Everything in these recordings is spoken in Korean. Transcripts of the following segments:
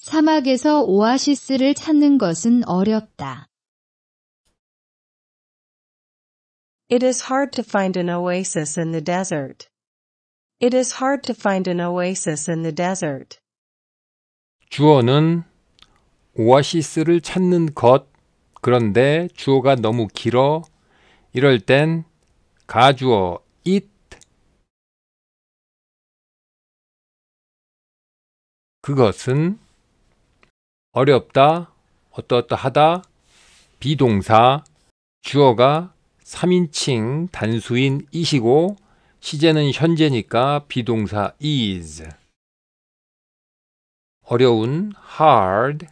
사막에서 오아시스를 찾는 것은 어렵다. It is hard to find an oasis in the desert. It is hard to find an oasis in the desert. 주어는 오아시스를 찾는 것 그런데 주어가 너무 길어 이럴 땐 가주어 it 그것은 어렵다, 어떠어떠하다, 비동사, 주어가 3인칭 단수인 이시고 시제는 현재니까 비동사 is 어려운 hard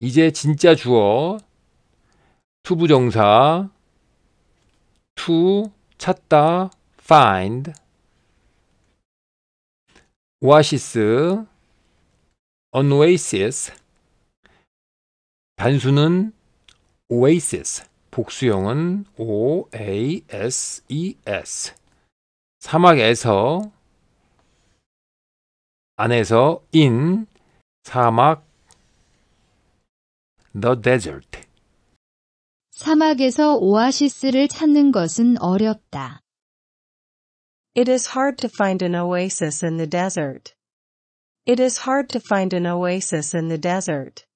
이제 진짜 주어 투부정사 to 찾다 find 오아시스 oasis. 단수는 oasis. 복수형은 o a s e s. 사막에서 안에서 in 사막 the desert. 사막에서 오아시스를 찾는 것은 어렵다. It is hard to find an oasis in the desert. It is hard to find an oasis in the desert.